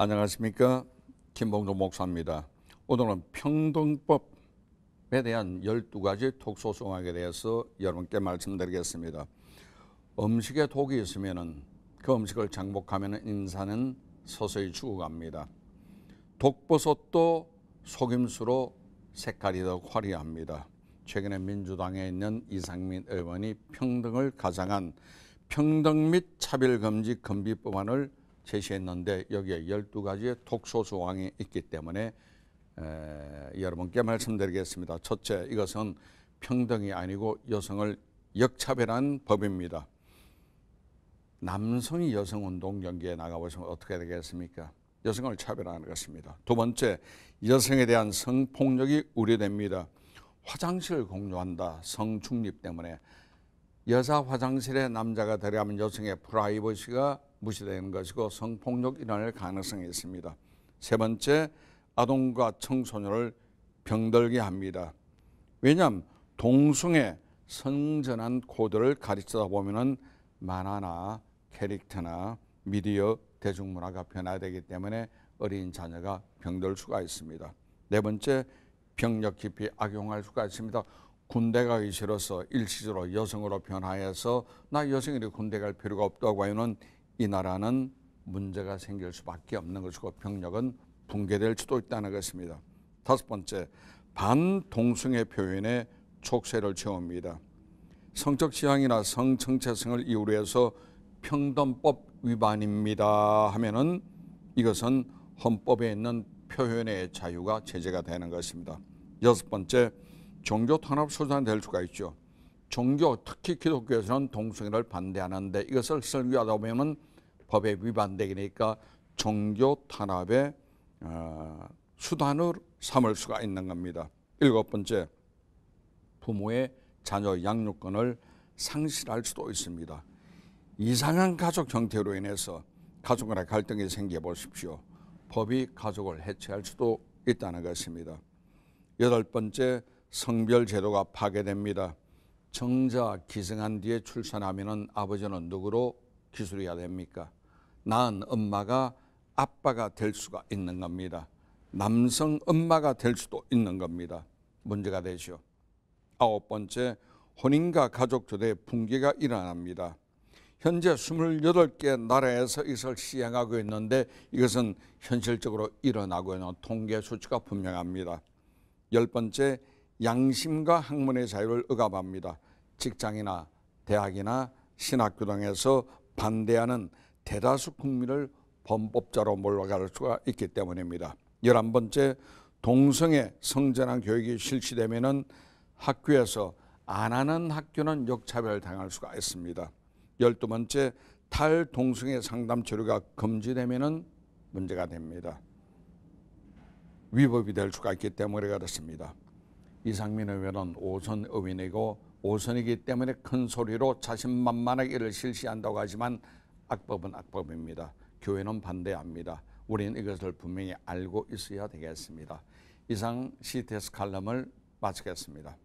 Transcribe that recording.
안녕하십니까 김봉도 목사입니다. 오늘은 평등법에 대한 12가지 독소성학에 대해서 여러분께 말씀드리겠습니다. 음식에 독이 있으면 그 음식을 장복하면 인사는 서서히 죽어갑니다. 독버섯도 속임수로 색깔이 더 화려합니다. 최근에 민주당에 있는 이상민 의원이 평등을 가장한 평등 및 차별금지 금비법안을 제시했는데 여기에 12가지의 독소수 왕이 있기 때문에 에, 여러분께 말씀드리겠습니다. 첫째, 이것은 평등이 아니고 여성을 역차별한 법입니다. 남성이 여성 운동 경기에 나가보시면 어떻게 되겠습니까? 여성을 차별하는 것입니다. 두 번째, 여성에 대한 성폭력이 우려됩니다. 화장실 공유한다. 성중립 때문에 여자 화장실에 남자가 들어가면 여성의 프라이버시가 무시되는 것이고 성폭력 일어날 가능성이 있습니다. 세 번째, 아동과 청소년을 병들게 합니다. 왜냐하면 동성애 성전환 코드를 가르치다 보면은 만화나 캐릭터나 미디어 대중문화가 변화되기 때문에 어린 자녀가 병들 수가 있습니다. 네 번째, 병력 깊이 악용할 수가 있습니다. 군대 가기 싫어서 일시적으로 여성으로 변화해서 나 여성이 군대 갈 필요가 없다고 하는 이 나라는 문제가 생길 수밖에 없는 것이고 병력은 붕괴될 수도 있다는 것입니다. 다섯 번째, 반동성애 표현에 촉세를 채웁니다. 성적 지향이나 성 정체성을 이유로 해서 평등법 위반입니다 하면은 이것은 헌법에 있는 표현의 자유가 제재가 되는 것입니다. 여섯 번째, 종교 탄압 수단될 수가 있죠. 종교 특히 기독교에서는 동성애를 반대하는데 이것을 설교하다 보면 법에 위반되니까 종교 탄압의 어, 수단을 삼을 수가 있는 겁니다. 일곱 번째, 부모의 자녀 양육권을 상실할 수도 있습니다. 이상한 가족 형태로 인해서 가족 간의 갈등이 생겨 보십시오. 법이 가족을 해체할 수도 있다는 것입니다. 여덟 번째, 성별 제도가 파괴됩니다. 정자 기승한 뒤에 출산하면 아버지는 누구로 기술해야 됩니까? 낳 엄마가 아빠가 될 수가 있는 겁니다. 남성 엄마가 될 수도 있는 겁니다. 문제가 되죠. 아홉 번째, 혼인과 가족 교대 붕괴가 일어납니다. 현재 28개 나라에서 이것을 시행하고 있는데 이것은 현실적으로 일어나고 있는 통계 수치가 분명합니다. 열 번째, 양심과 학문의 자유를 억압합니다. 직장이나 대학이나 신학교 등에서 반대하는 대다수 국민을 범법자로 몰아갈 수가 있기 때문입니다. 열한 번째 동성애 성전환 교육이 실시되면 학교에서 안 하는 학교는 역차별 당할 수가 있습니다. 열두 번째 탈동성애 상담 치료가 금지되면 문제가 됩니다. 위법이 될 수가 있기 때문에 그렇습니다. 이상민 의원은 오선 의원이고 오선이기 때문에 큰 소리로 자신만만하게 이를 실시한다고 하지만 악법은 악법입니다. 교회는 반대합니다. 우리는 이것을 분명히 알고 있어야 되겠습니다. 이상 CTS 칼럼을 마치겠습니다.